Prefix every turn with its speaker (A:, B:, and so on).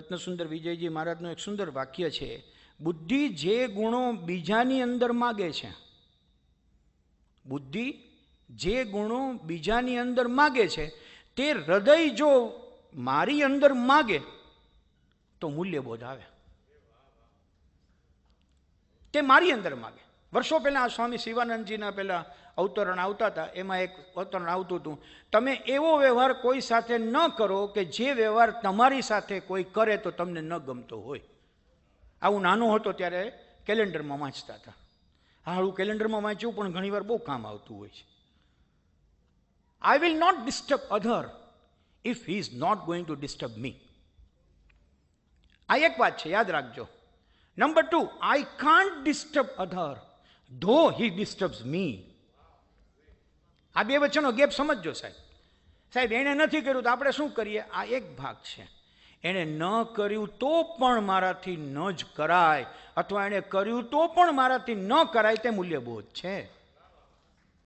A: રત્નસુંદર વિજયજી મહારાજનું એક સુંદર વાક્ય છે બુદ્ધિ જે ગુણો બીજાની અંદર માગે છે બુદ્ધિ જે ગુણો બીજાની અંદર માગે છે તે હૃદય જો મારી અંદર માગે તો મૂલ્યબોધ આવે તે મારી અંદર માગે વર્ષો પહેલાં સ્વામી શિવાનંદજીના પહેલાં અવતરણ આવતા હતા એમાં એક અવતરણ આવતું હતું તમે એવો વ્યવહાર કોઈ સાથે ન કરો કે જે વ્યવહાર તમારી સાથે કોઈ કરે તો તમને ન ગમતો હોય આવું નાનો હતો ત્યારે કેલેન્ડરમાં વાંચતા હતા હાળું કેલેન્ડરમાં વાંચ્યું પણ ઘણીવાર બહુ કામ આવતું હોય છે I will not disturb other if he is not going to disturb me આ એક વાત છે યાદ રાખજો number two I can't disturb other though he ડિસ્ટર્બ્સ મી આ બે વચ્ચેનો ગેપ સમજજો સાહેબ સાહેબ એણે નથી કર્યું તો આપણે શું કરીએ આ એક ભાગ છે એણે ન કર્યું તો પણ મારાથી ન જ કરાય અથવા એણે કર્યું તો પણ મારાથી ન કરાય તે મૂલ્યબોધ છે